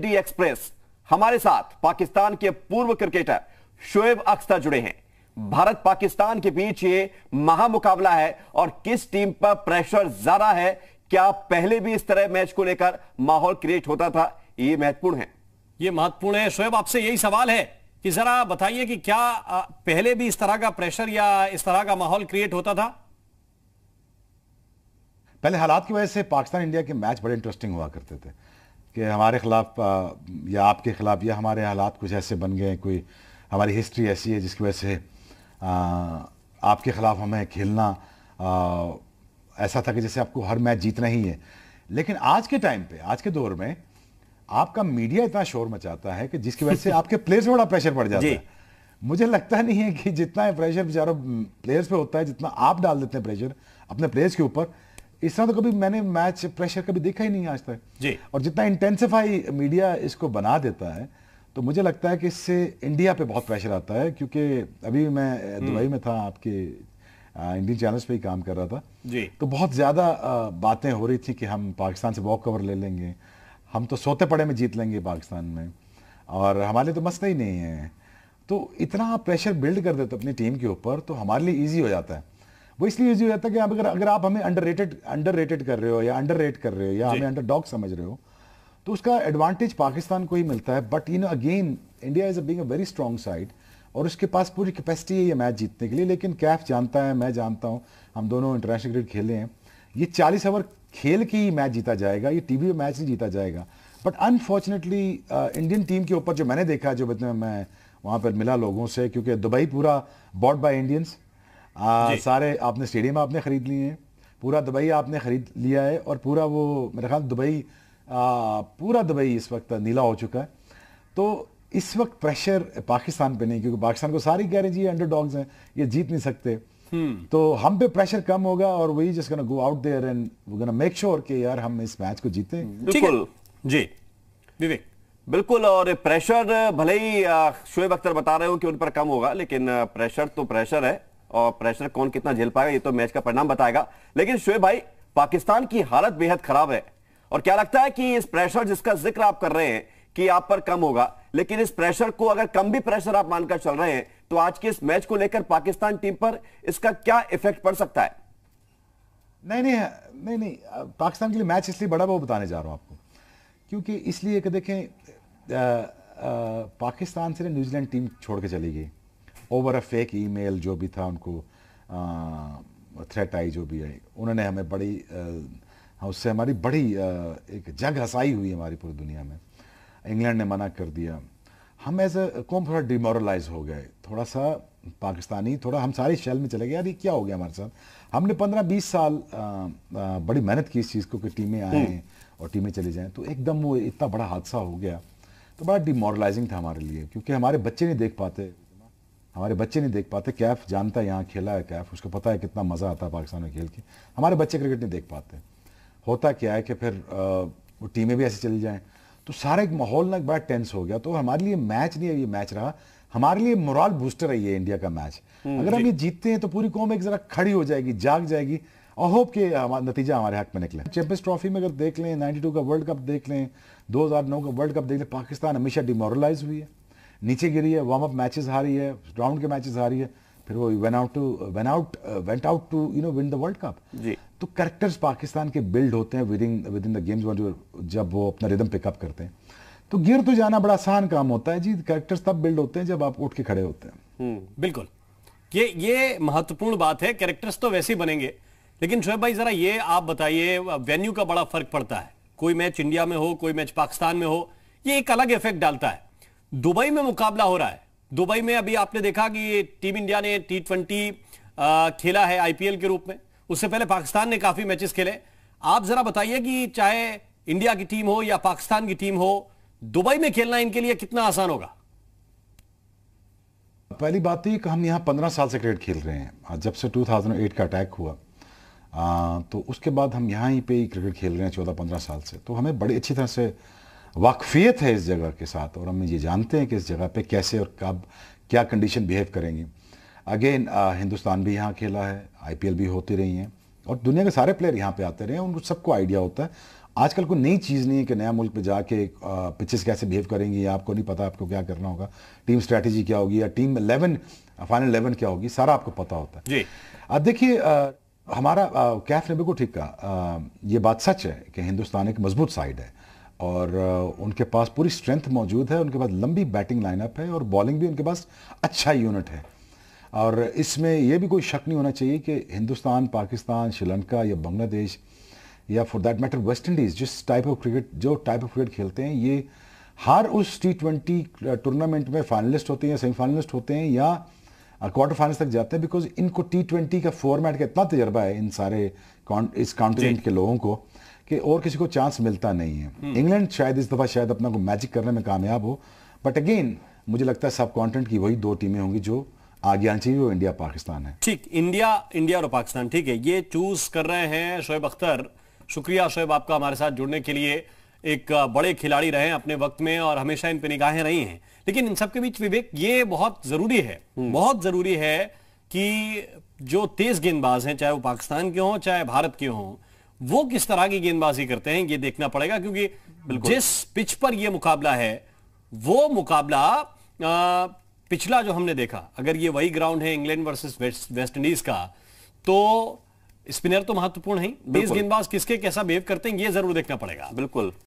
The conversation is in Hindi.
डी एक्सप्रेस हमारे साथ पाकिस्तान के पूर्व क्रिकेटर शोएब अख्तर जुड़े हैं भारत पाकिस्तान के बीच ये महामुकाबला है और किस टीम पर प्रेशर ज्यादा है क्या पहले भी इस तरह मैच को लेकर माहौल क्रिएट होता था ये महत्वपूर्ण है ये महत्वपूर्ण है शोएब आपसे यही सवाल है कि जरा बताइए कि क्या पहले भी इस तरह का प्रेशर या इस तरह का माहौल क्रिएट होता था पहले हालात की वजह से पाकिस्तान इंडिया के मैच बड़े इंटरेस्टिंग हुआ करते थे कि हमारे ख़िलाफ़ या आपके ख़िलाफ़ या हमारे हालात कुछ ऐसे बन गए कोई हमारी हिस्ट्री ऐसी है जिसकी वजह से आपके ख़िलाफ़ हमें खेलना आ, ऐसा था कि जैसे आपको हर मैच जीतना ही है लेकिन आज के टाइम पे आज के दौर में आपका मीडिया इतना शोर मचाता है कि जिसकी वजह से आपके प्लेयर्स बड़ा प्रेशर पड़ जाता है मुझे लगता नहीं है कि जितना प्रेशर बेचारों प्लेयर्स पे होता है जितना आप डाल देते हैं प्रेशर अपने प्लेयर्स के ऊपर इस तरह तो कभी मैंने मैच प्रेशर कभी देखा ही नहीं आज तक जी और जितना इंटेंसिफाई मीडिया इसको बना देता है तो मुझे लगता है कि इससे इंडिया पे बहुत प्रेशर आता है क्योंकि अभी मैं हम्म। दुबई में था आपके इंडियन चैनल्स पे ही काम कर रहा था जी तो बहुत ज़्यादा बातें हो रही थी कि हम पाकिस्तान से वॉक कवर ले लेंगे हम तो सोते पड़े में जीत लेंगे पाकिस्तान में और हमारे तो मसला ही नहीं है तो इतना प्रेशर बिल्ड कर देते अपनी टीम के ऊपर तो हमारे लिए ईजी हो जाता है वो इसलिए यूज हो जाता है कि अगर अगर आप हमें अंडर रेटेड अंडर रेटेड कर रहे हो या अंडर रेट कर रहे हो या हमें अंडर डॉग समझ रहे हो तो उसका एडवांटेज पाकिस्तान को ही मिलता है but you know again India is a being a very strong side और उसके पास पूरी कैपेसिटी है ये मैच जीतने के लिए लेकिन कैफ जानता है मैं जानता हूँ हम दोनों इंटरनेशनल क्रिकेट खेले हैं ये चालीस ओवर खेल के ही मैच जीता जाएगा ये टी में मैच नहीं जीता जाएगा बट अनफॉर्चुनेटली इंडियन टीम के ऊपर जो मैंने देखा जो मैं वहाँ पर मिला लोगों से क्योंकि दुबई पूरा बॉट बाई इंडियंस सारे आपने स्टेडियम आपने ख़रीद लिए हैं पूरा दुबई आपने ख़रीद लिया है और पूरा वो मेरे ख्याल दुबई पूरा दुबई इस वक्त नीला हो चुका है तो इस वक्त प्रेशर पाकिस्तान पे नहीं क्योंकि पाकिस्तान को सारी कह रहे जी अंडर डॉग्स हैं ये जीत नहीं सकते हम्म। तो हम पे प्रेशर कम होगा और वही जिस go out there and we make sure के यार हम इस मैच को जीते बिल्कुल जी विवेक बिल्कुल और प्रेशर भले ही शोएब अख्तर बता रहे हो कि उन पर कम होगा लेकिन प्रेशर तो प्रेशर है और प्रेशर कौन कितना झेल पाएगा ये तो मैच का परिणाम बताएगा लेकिन शोएब भाई पाकिस्तान की हालत बेहद खराब है और क्या लगता है कि इस प्रेशर जिसका जिक्र आप कर रहे हैं कि आप पर कम होगा लेकिन इस प्रेशर को अगर कम भी प्रेशर आप मानकर चल रहे हैं तो आज के इस मैच को लेकर पाकिस्तान टीम पर इसका क्या इफेक्ट पड़ सकता है नहीं नहीं नहीं नहीं पाकिस्तान के लिए मैच इसलिए बड़ा वो बताने जा रहा हूं आपको क्योंकि इसलिए कि देखें आ, आ, पाकिस्तान से न्यूजीलैंड टीम छोड़ के चली गई ओवर अ फेक ईमेल जो भी था उनको थ्रेट आई जो भी आई उन्होंने हमें बड़ी आ, उससे हमारी बड़ी आ, एक जग हसाई हुई हमारी पूरी दुनिया में इंग्लैंड ने मना कर दिया हम एज अ थोड़ा डिमोरलाइज हो गए थोड़ा सा पाकिस्तानी थोड़ा हम सारे शैल में चले गए अरे क्या हो गया हमारे साथ हमने पंद्रह बीस साल आ, आ, बड़ी मेहनत की इस चीज़ को कि टीमें आएँ हम्म। और टीमें चली जाएँ तो एकदम वो इतना बड़ा हादसा हो गया तो बड़ा डिमोरलाइजिंग था हमारे लिए क्योंकि हमारे बच्चे नहीं देख पाते हमारे बच्चे नहीं देख पाते कैफ जानता है यहाँ खेला है कैफ उसको पता है कितना मज़ा आता है पाकिस्तान में खेल के हमारे बच्चे क्रिकेट नहीं देख पाते होता क्या है कि फिर वो टीमें भी ऐसे चली जाएँ तो सारा एक माहौल ना एक बार टेंस हो गया तो हमारे लिए मैच नहीं है ये मैच रहा हमारे लिए मोरल बूस्टर है ये इंडिया का मैच हम्म, अगर हम ये जीतते हैं तो पूरी कौम एक जरा खड़ी हो जाएगी जाग जाएगी और होप के हमारा नतीजा हमारे हक में निकले चैंपियंस ट्रॉफी में अगर देख लें 92 का वर्ल्ड कप देख लें 2009 का वर्ल्ड कप देख लें पाकिस्तान हमेशा डिमोरलाइज हुई है नीचे गिरी है वार्म अप मैचेस हारी है ग्राउंड के मैचेस हारी है फिर वो went out to went out went out to you know win the world cup तो करेक्टर्स पाकिस्तान के बिल्ड होते हैं within within the games जब वो अपना रिदम पिकअप करते हैं तो गिर तो जाना बड़ा आसान काम होता है जी करेक्टर्स तब बिल्ड होते हैं जब आप उठ के खड़े होते हैं हम्म, बिल्कुल ये ये महत्वपूर्ण बात है कैरेक्टर्स तो वैसे ही बनेंगे लेकिन शोएब भाई जरा ये आप बताइए वेन्यू का बड़ा फर्क पड़ता है कोई मैच इंडिया में हो कोई मैच पाकिस्तान में हो ये एक अलग इफेक्ट डालता है दुबई में मुकाबला हो रहा है दुबई में अभी आपने देखा कि टीम इंडिया ने टी ट्वेंटी खेला है आईपीएल के रूप में उससे पहले पाकिस्तान ने काफी मैचेस खेले आप जरा बताइए कि चाहे इंडिया की टीम हो या पाकिस्तान की टीम हो दुबई में खेलना इनके लिए कितना आसान होगा पहली बात तो यह हम यहाँ पंद्रह साल से क्रिकेट खेल रहे हैं जब से 2008 का अटैक हुआ आ, तो उसके बाद हम यहाँ ही पे ही क्रिकेट खेल रहे हैं चौदह पंद्रह साल से तो हमें बड़ी अच्छी तरह से वाकफियत है इस जगह के साथ और हम ये जानते हैं कि इस जगह पे कैसे और कब क्या कंडीशन बिहेव करेंगे अगेन हिंदुस्तान भी यहाँ खेला है आईपीएल भी होती रही हैं और दुनिया के सारे प्लेयर यहाँ पे आते रहे हैं उनको सबको आइडिया होता है आजकल कोई नई चीज़ नहीं है कि नया मुल्क पे जाके पिचेस कैसे बिहेव करेंगी या आपको नहीं पता आपको क्या करना होगा टीम स्ट्रैटेजी क्या होगी या टीम इलेवन फाइनल इलेवन क्या होगी सारा आपको पता होता है जी अब देखिए हमारा कैफ ने बिल्कुल ठीक कहा ये बात सच है कि हिंदुस्तान एक मजबूत साइड है और उनके पास पूरी स्ट्रेंथ मौजूद है उनके पास लंबी बैटिंग लाइनअप है और बॉलिंग भी उनके पास अच्छा यूनिट है और इसमें यह भी कोई शक नहीं होना चाहिए कि हिंदुस्तान पाकिस्तान श्रीलंका या बांग्लादेश या for that matter West Indies जिस टाइप ऑफ क्रिकेट जो टाइप ऑफ क्रिकेट खेलते हैं ये हर उस टी ट्वेंटी टूर्नामेंट में फाइनलिस्ट होते हैं सेमीफाइनलिस्ट होते हैं या क्वार्टर फाइनल तक जाते हैं बिकॉज इनको टी ट्वेंटी का फॉर्मेट का इतना तजर्बा है इन सारे इस कॉन्टिनेंट के लोगों को कि और किसी को चांस मिलता नहीं है इंग्लैंड हम्म। शायद इस दफ़ा शायद अपना को मैजिक करने में कामयाब हो बट अगेन मुझे लगता है सब कॉन्टिनेंट की वही दो टीमें होंगी जो आगे आनी चाहिए वो इंडिया पाकिस्तान है ठीक इंडिया इंडिया और पाकिस्तान ठीक है ये चूज कर रहे हैं शोएब अख्तर शुक्रिया शोएब आपका हमारे साथ जुड़ने के लिए एक बड़े खिलाड़ी रहे अपने वक्त में और हमेशा इन पे निगाहें रही हैं लेकिन इन सबके बीच विवेक ये बहुत जरूरी है हम्म। बहुत जरूरी है कि जो तेज गेंदबाज हैं चाहे वो पाकिस्तान के हों चाहे भारत के हों वो किस तरह की गेंदबाजी करते हैं ये देखना पड़ेगा क्योंकि जिस पिच पर यह मुकाबला है वो मुकाबला पिछला जो हमने देखा अगर ये वही ग्राउंड है इंग्लैंड वर्सेस वेस्ट इंडीज का तो स्पिनर तो महत्वपूर्ण है तेज गेंदबाज किसके कैसा बिहेव करते हैं ये जरूर देखना पड़ेगा बिल्कुल